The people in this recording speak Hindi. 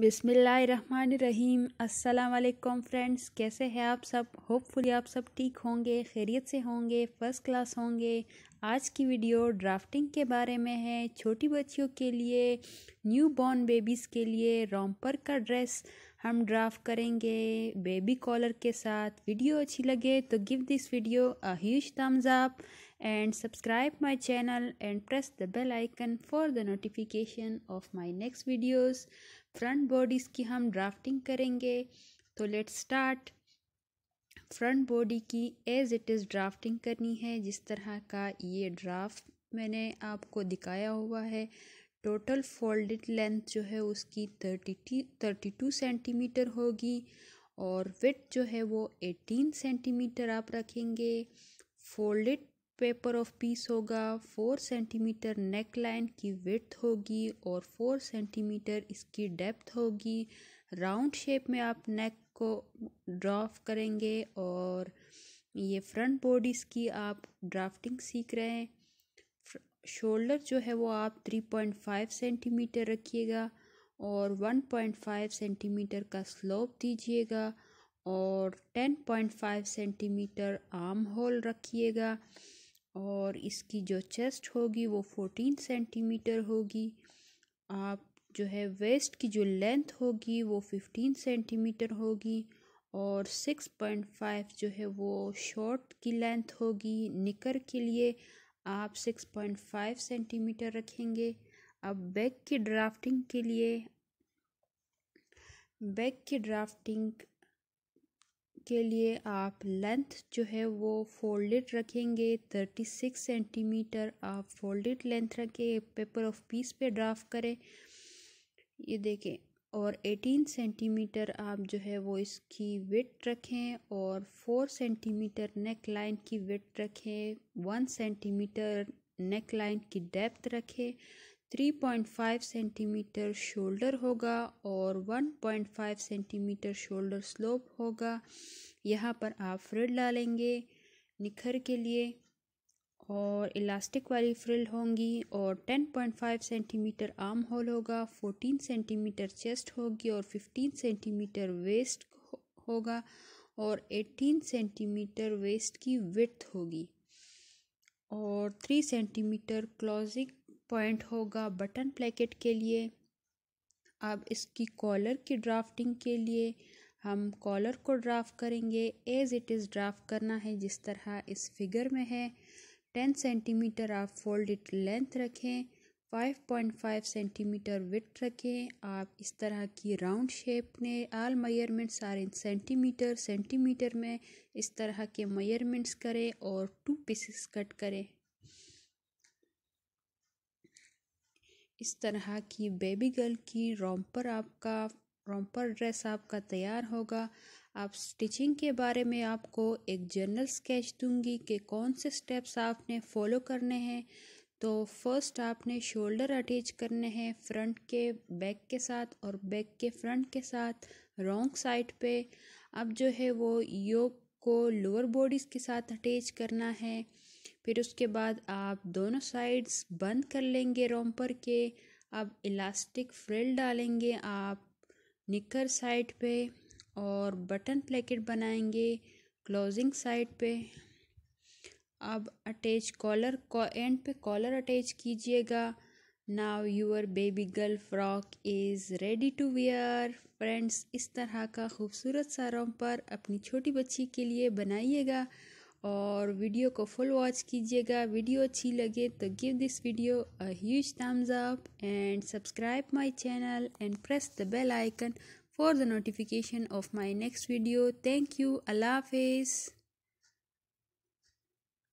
बिसमीम् अल्लाम फ्रेंड्स कैसे हैं आप सब होपफुली आप सब ठीक होंगे खैरियत से होंगे फ़र्स्ट क्लास होंगे आज की वीडियो ड्राफ्टिंग के बारे में है छोटी बच्चियों के लिए न्यू बॉर्न बेबीज़ के लिए रोमपर का ड्रेस हम ड्राफ्ट करेंगे बेबी कॉलर के साथ वीडियो अच्छी लगे तो give this video a huge thumbs up and subscribe my channel and press the bell icon for the notification of my next videos front bodies की हम ड्राफ्टिंग करेंगे तो लेट स्टार्ट फ्रंट बॉडी की एज इट इज़ ड्राफ्टिंग करनी है जिस तरह का ये ड्राफ्ट मैंने आपको दिखाया हुआ है टोटल फोल्डेड लेंथ जो है उसकी थर्टी थर्टी टू सेंटीमीटर होगी और विथ जो है वो एटीन सेंटीमीटर आप रखेंगे फोल्डेड पेपर ऑफ पीस होगा फोर सेंटीमीटर नेक लाइन की विथ होगी और फोर सेंटीमीटर इसकी डेप्थ होगी राउंड शेप में आप नेक को ड्राफ करेंगे और ये फ्रंट बॉडीज़ की आप ड्राफ्टिंग सीख रहे हैं शोल्डर जो है वो आप थ्री पॉइंट फाइव सेंटीमीटर रखिएगा और वन पॉइंट फाइव सेंटीमीटर का स्लोप दीजिएगा और ten point five centimetre arm hole रखिएगा और इसकी जो चेस्ट होगी वो फोर्टीन सेंटीमीटर होगी आप जो है वेस्ट की जो लेंथ होगी वो फिफ्टीन सेंटीमीटर होगी और सिक्स पॉइंट फाइव जो है वो शॉर्ट की लेंथ होगी निकर के लिए आप सिक्स पॉइंट फाइव सेंटीमीटर रखेंगे अब बैक की ड्राफ्टिंग के लिए बैक की ड्राफ्टिंग के लिए आप लेंथ जो है वो फोल्डेड रखेंगे थर्टी सिक्स सेंटीमीटर आप फोल्डेड लेंथ रखें पेपर ऑफ पीस पे ड्राफ्ट करें ये देखें और 18 सेंटीमीटर आप जो है वो इसकी वेट रखें और 4 सेंटीमीटर नेक लाइन की वेट रखें 1 सेंटीमीटर नेक लाइन की डेप्थ रखें 3.5 सेंटीमीटर शोल्डर होगा और 1.5 सेंटीमीटर शोल्डर स्लोप होगा यहाँ पर आप फ्रिल डालेंगे निखर के लिए और इलास्टिक वाली फ्रिल होंगी और 10.5 सेंटीमीटर आर्म होल होगा 14 सेंटीमीटर चेस्ट होगी और 15 सेंटीमीटर वेस्ट होगा और 18 सेंटीमीटर वेस्ट की विथ होगी और 3 सेंटीमीटर क्लॉजिक पॉइंट होगा बटन प्लेकेट के लिए अब इसकी कॉलर की ड्राफ्टिंग के लिए हम कॉलर को ड्राफ्ट करेंगे एज इट इज़ ड्राफ्ट करना है जिस तरह इस फिगर में है टेन सेंटीमीटर आप फोल्डेड लेंथ रखें five point five centimetre width रखें आप इस तरह की राउंड शेप ने आल आर सारे सेंटीमीटर सेंटीमीटर में इस तरह के मयरमेंट्स करें और टू पीसेस कट करें इस तरह की बेबी गर्ल की रोमपर आपका रोमपर ड्रेस आपका तैयार होगा आप स्टिचिंग के बारे में आपको एक जनरल स्केच दूंगी कि कौन से स्टेप्स आपने फॉलो करने हैं तो फर्स्ट आपने शोल्डर अटैच करने हैं फ्रंट के बैक के साथ और बैक के फ्रंट के साथ रॉन्ग साइड पे अब जो है वो योग को लोअर बॉडीज़ के साथ अटैच करना है फिर उसके बाद आप दोनों साइड्स बंद कर लेंगे रोमपर के अब इलास्टिक फ्रिल डालेंगे आप निकर साइड पे और बटन प्लेकेट बनाएंगे क्लोजिंग साइड पे अब अटैच कॉलर को एंड पे कॉलर अटैच कीजिएगा now your baby girl frock is ready to wear friends इस तरह का खूबसूरत सा रोमपर अपनी छोटी बच्ची के लिए बनाइएगा और वीडियो को फुल वॉच कीजिएगा वीडियो अच्छी लगे तो give this video a huge thumbs up and subscribe my channel and press the bell icon for the notification of my next video thank you अल्लाह हाफिज़